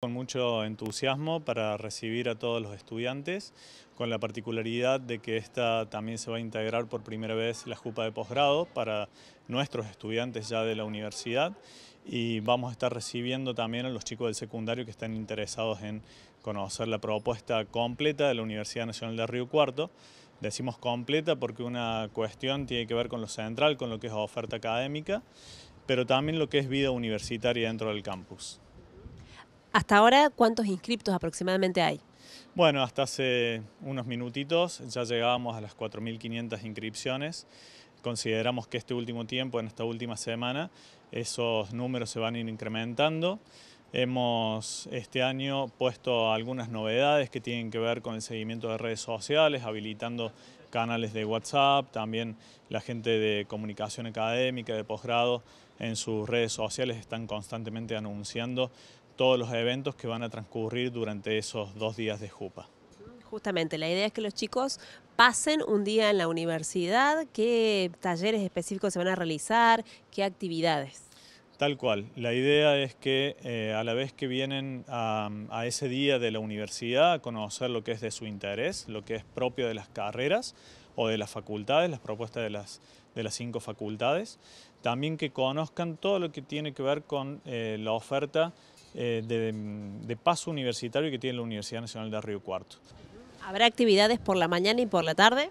Con mucho entusiasmo para recibir a todos los estudiantes, con la particularidad de que esta también se va a integrar por primera vez la JUPA de posgrado para nuestros estudiantes ya de la universidad y vamos a estar recibiendo también a los chicos del secundario que están interesados en conocer la propuesta completa de la Universidad Nacional de Río Cuarto. Decimos completa porque una cuestión tiene que ver con lo central, con lo que es oferta académica, pero también lo que es vida universitaria dentro del campus. Hasta ahora, ¿cuántos inscriptos aproximadamente hay? Bueno, hasta hace unos minutitos ya llegábamos a las 4.500 inscripciones. Consideramos que este último tiempo, en esta última semana, esos números se van a ir incrementando. Hemos este año puesto algunas novedades que tienen que ver con el seguimiento de redes sociales, habilitando canales de WhatsApp, también la gente de comunicación académica, de posgrado, en sus redes sociales están constantemente anunciando todos los eventos que van a transcurrir durante esos dos días de Jupa. Justamente, la idea es que los chicos pasen un día en la universidad, qué talleres específicos se van a realizar, qué actividades. Tal cual, la idea es que eh, a la vez que vienen a, ese día de la universidad a conocer lo que es de su interés, lo que es propio de las carreras o de las facultades, las propuestas de las, de las cinco facultades, también que conozcan todo lo que tiene que ver con eh, la oferta eh, mm, de, paso universitario que tiene la Universidad Nacional de Río Cuarto. ¿Habrá actividades por la mañana y por la tarde?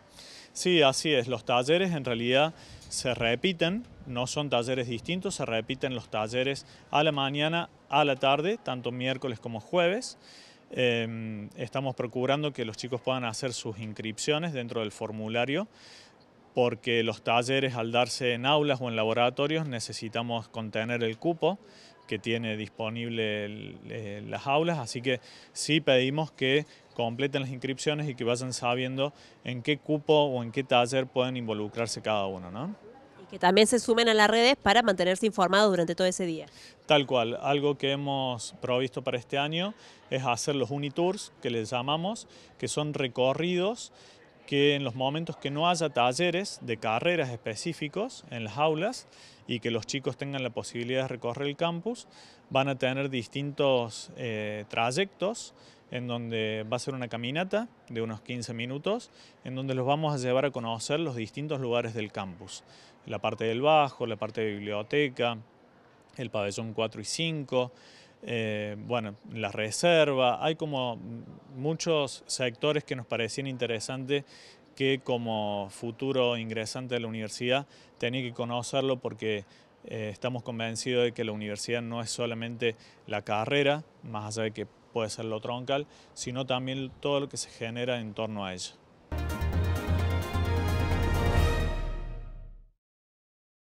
Sí, así es. Los talleres en realidad se repiten, no son talleres distintos, se repiten los talleres a la mañana, a la tarde, tanto miércoles como jueves. Em, estamos procurando que los chicos puedan hacer sus inscripciones dentro del formulario porque los talleres al darse en aulas o en laboratorios necesitamos contener el cupo, que tiene disponible eh, las aulas, así que sí pedimos que completen las inscripciones y que vayan sabiendo en qué cupo o en qué taller pueden involucrarse cada uno. Y que también se sumen a las redes para mantenerse informados durante todo ese día. Tal cual, algo que hemos provisto para este año es hacer los Unitours, que les llamamos, que son recorridos que en los momentos que no haya talleres de carreras específicos en las aulas y que los chicos tengan la posibilidad de recorrer el campus, van a tener distintos eh, trayectos en donde va a ser una caminata de unos 15 minutos, en donde los vamos a llevar a conocer los distintos lugares del campus, la parte del bajo, la parte de biblioteca, el pabellón 4 y 5, eh, bueno, la reserva, hay como muchos sectores que nos parecían interesantes que como futuro ingresante de la universidad tenía que conocerlo porque eh, estamos convencidos de que la universidad no es solamente la carrera, más allá de que puede ser lo troncal, sino también todo lo que se genera en torno a ella.